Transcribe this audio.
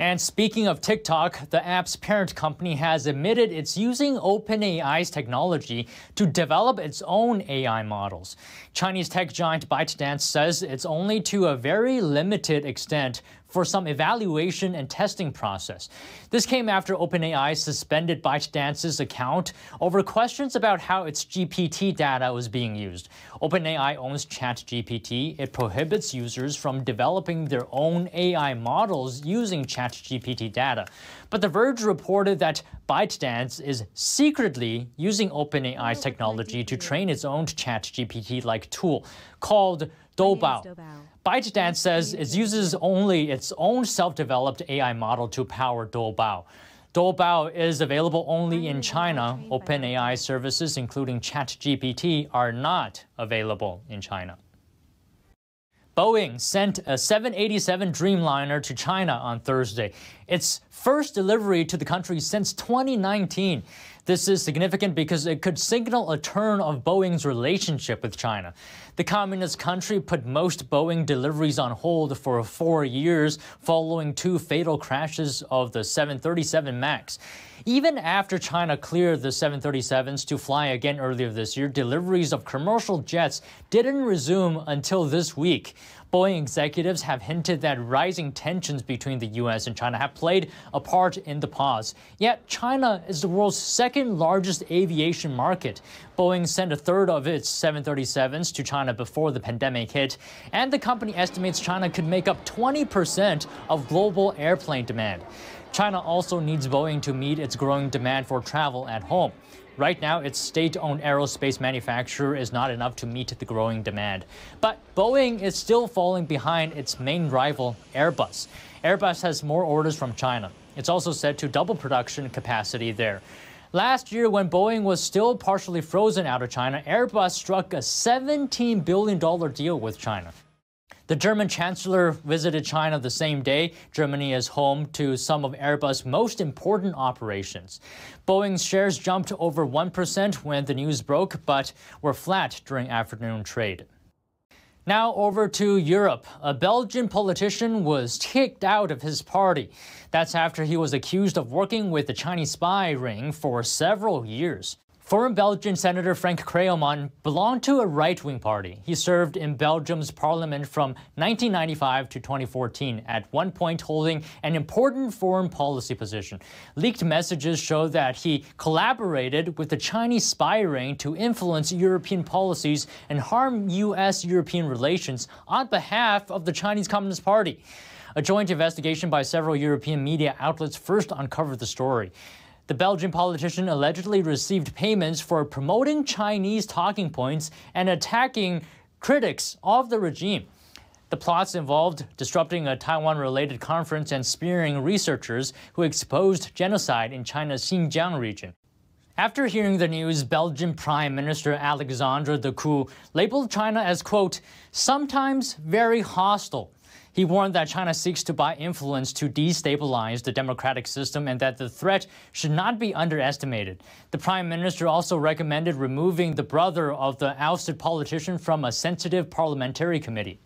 And speaking of TikTok, the app's parent company has admitted it's using OpenAI's technology to develop its own AI models. Chinese tech giant ByteDance says it's only to a very limited extent for some evaluation and testing process. This came after OpenAI suspended ByteDance's account over questions about how its GPT data was being used. OpenAI owns ChatGPT. It prohibits users from developing their own AI models using ChatGPT data. But The Verge reported that ByteDance is secretly using OpenAI's oh, technology to train its own ChatGPT-like tool called Doubao. ByteDance says it uses only its own self-developed AI model to power Doubao. Doubao is available only in China. OpenAI services, including ChatGPT, are not available in China. Boeing sent a 787 Dreamliner to China on Thursday, its first delivery to the country since 2019. This is significant because it could signal a turn of Boeing's relationship with China. The communist country put most Boeing deliveries on hold for four years following two fatal crashes of the 737 MAX. Even after China cleared the 737s to fly again earlier this year, deliveries of commercial jets didn't resume until this week. Boeing executives have hinted that rising tensions between the U.S. and China have played a part in the pause. Yet, China is the world's second largest aviation market. Boeing sent a third of its 737s to China before the pandemic hit, and the company estimates China could make up 20% of global airplane demand. China also needs Boeing to meet its growing demand for travel at home. Right now, its state owned aerospace manufacturer is not enough to meet the growing demand. But Boeing is still falling behind its main rival, Airbus. Airbus has more orders from China. It's also set to double production capacity there. Last year, when Boeing was still partially frozen out of China, Airbus struck a $17 billion deal with China. The German chancellor visited China the same day. Germany is home to some of Airbus' most important operations. Boeing's shares jumped over 1% when the news broke, but were flat during afternoon trade. Now over to Europe. A Belgian politician was kicked out of his party. That's after he was accused of working with the Chinese spy ring for several years. Former Belgian Senator Frank Crayoman belonged to a right-wing party. He served in Belgium's parliament from 1995 to 2014, at one point holding an important foreign policy position. Leaked messages show that he collaborated with the Chinese spy ring to influence European policies and harm U.S.-European relations on behalf of the Chinese Communist Party. A joint investigation by several European media outlets first uncovered the story. The Belgian politician allegedly received payments for promoting Chinese talking points and attacking critics of the regime. The plots involved disrupting a Taiwan related conference and spearing researchers who exposed genocide in China's Xinjiang region. After hearing the news, Belgian Prime Minister Alexandre De Croo labeled China as, quote, sometimes very hostile he warned that China seeks to buy influence to destabilize the democratic system and that the threat should not be underestimated. The prime minister also recommended removing the brother of the ousted politician from a sensitive parliamentary committee.